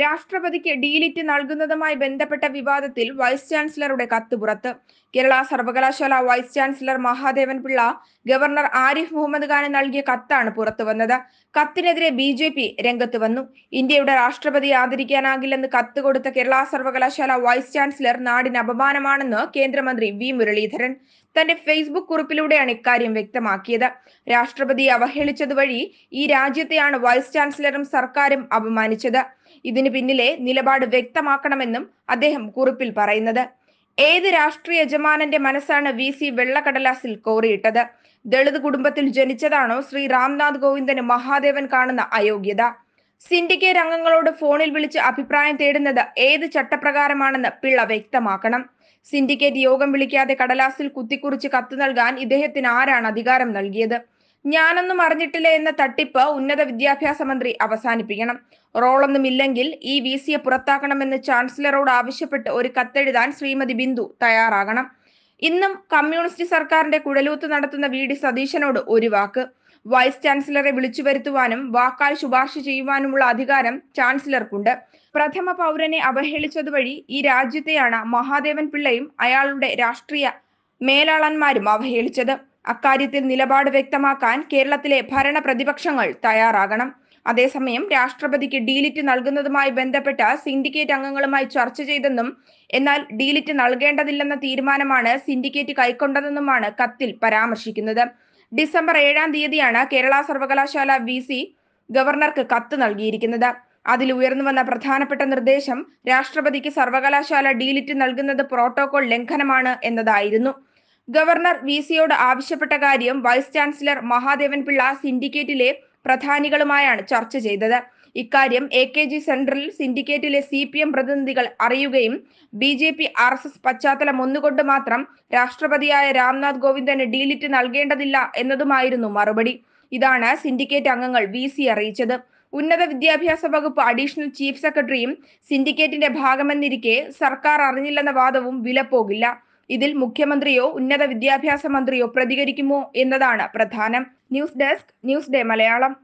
രാഷ്ട്രപതിക്ക് ഡീലിറ്റ് നൽകുന്നതുമായി ബന്ധപ്പെട്ട വിവാദത്തിൽ വൈസ് ചാൻസലറുടെ കത്ത് പുറത്ത് കേരള സർവകലാശാല vice chancellor Mahadevan Pillai governor Arif Muhammad ഖാന് നൽകിയ കത്താണ് വന്നത് കത്തിനെതിരെ ബി ജെ പി രംഗത്ത് വന്നു ഇന്ത്യയുടെ രാഷ്ട്രപതി ആദരിക്കാനാകില്ലെന്ന് കത്ത് കൊടുത്ത കേരള സർവകലാശാല വൈസ് ചാൻസലർ നാടിന് അപമാനമാണെന്ന് കേന്ദ്രമന്ത്രി വി മുരളീധരൻ തന്റെ ഫേസ്ബുക്ക് കുറിപ്പിലൂടെയാണ് ഇക്കാര്യം വ്യക്തമാക്കിയത് രാഷ്ട്രപതിയെ അവഹേളിച്ചതുവഴി ഈ രാജ്യത്തെയാണ് വൈസ് ചാൻസലറും സർക്കാരും അപമാനിച്ചത് ഇതിന് പിന്നിലെ നിലപാട് വ്യക്തമാക്കണമെന്നും അദ്ദേഹം കുറിപ്പിൽ പറയുന്നത് ഏത് രാഷ്ട്രീയ യജമാനന്റെ മനസ്സാണ് വി സി വെള്ളക്കടലാസിൽ കോറിയിട്ടത് ദളിത് കുടുംബത്തിൽ ജനിച്ചതാണോ ശ്രീ രാംനാഥ് കോവിന്ദന് മഹാദേവൻ കാണുന്ന അയോഗ്യത സിൻഡിക്കേറ്റ് അംഗങ്ങളോട് ഫോണിൽ വിളിച്ച് അഭിപ്രായം തേടുന്നത് ഏത് ചട്ടപ്രകാരമാണെന്ന് പിള്ള വ്യക്തമാക്കണം സിൻഡിക്കേറ്റ് യോഗം വിളിക്കാതെ കടലാസിൽ കുത്തിക്കുറിച്ച് കത്ത് നൽകാൻ ഇദ്ദേഹത്തിന് ആരാണ് അധികാരം നൽകിയത് ഞാനൊന്നും അറിഞ്ഞിട്ടില്ല എന്ന തട്ടിപ്പ് ഉന്നത വിദ്യാഭ്യാസ മന്ത്രി അവസാനിപ്പിക്കണം റോളൊന്നുമില്ലെങ്കിൽ ഈ വി സിയെ പുറത്താക്കണമെന്ന് ചാൻസലറോട് ആവശ്യപ്പെട്ട് ഒരു കത്തെഴുതാൻ ശ്രീമതി ബിന്ദു തയ്യാറാകണം ഇന്നും കമ്മ്യൂണിസ്റ്റ് സർക്കാരിന്റെ കുഴലൂത്ത് നടത്തുന്ന വി ഡി സതീശനോട് ഒരു വാക്ക് വൈസ് ചാൻസലറെ വിളിച്ചു വരുത്തുവാനും വാക്കാൽ ശുപാർശ ചെയ്യുവാനുമുള്ള അധികാരം ചാൻസലർക്കുണ്ട് പ്രഥമ പൗരനെ അവഹേളിച്ചതുവഴി ഈ രാജ്യത്തെയാണ് മഹാദേവൻ പിള്ളയും അയാളുടെ രാഷ്ട്രീയ മേലാളന്മാരും അവഹേളിച്ചത് അക്കാര്യത്തിൽ നിലപാട് വ്യക്തമാക്കാൻ കേരളത്തിലെ ഭരണ പ്രതിപക്ഷങ്ങൾ തയ്യാറാകണം അതേസമയം രാഷ്ട്രപതിക്ക് ഡീലിറ്റ് നൽകുന്നതുമായി ബന്ധപ്പെട്ട സിൻഡിക്കേറ്റ് അംഗങ്ങളുമായി ചർച്ച ചെയ്തെന്നും എന്നാൽ ഡീലിറ്റ് നൽകേണ്ടതില്ലെന്ന തീരുമാനമാണ് സിൻഡിക്കേറ്റ് കൈക്കൊണ്ടതെന്നുമാണ് കത്തിൽ പരാമർശിക്കുന്നത് ഡിസംബർ ഏഴാം തീയതിയാണ് കേരള സർവകലാശാല വി സി ഗവർണർക്ക് കത്ത് നൽകിയിരിക്കുന്നത് അതിൽ ഉയർന്നു വന്ന പ്രധാനപ്പെട്ട നിർദ്ദേശം രാഷ്ട്രപതിക്ക് സർവകലാശാല ഡീലിറ്റ് നൽകുന്നത് പ്രോട്ടോകോൾ ലംഘനമാണ് എന്നതായിരുന്നു ഗവർണർ വി സിയോട് ആവശ്യപ്പെട്ട കാര്യം വൈസ് ചാൻസലർ മഹാദേവൻ പിള്ള സിൻഡിക്കേറ്റിലെ പ്രധാനികളുമായാണ് ചർച്ച ചെയ്തത് ഇക്കാര്യം എ കെ ജി സെന്ററിൽ സിൻഡിക്കേറ്റിലെ സി പി എം പ്രതിനിധികൾ അറിയുകയും B J P R S S പശ്ചാത്തലം ഒന്നുകൊണ്ട് മാത്രം രാഷ്ട്രപതിയായ രാംനാഥ് കോവിന്ദന് ഡീലിറ്റ് നൽകേണ്ടതില്ല എന്നതുമായിരുന്നു മറുപടി ഇതാണ് സിൻഡിക്കേറ്റ് അംഗങ്ങൾ വി സി അറിയിച്ചത് ഉന്നത വിദ്യാഭ്യാസ വകുപ്പ് അഡീഷണൽ ചീഫ് സെക്രട്ടറിയും സിൻഡിക്കേറ്റിന്റെ ഭാഗമെന്നിരിക്കെ സർക്കാർ അറിഞ്ഞില്ലെന്ന വാദവും വിലപ്പോകില്ല ഇതിൽ മുഖ്യമന്ത്രിയോ ഉന്നത വിദ്യാഭ്യാസ മന്ത്രിയോ പ്രതികരിക്കുമോ എന്നതാണ് പ്രധാനം news desk news day Malayalam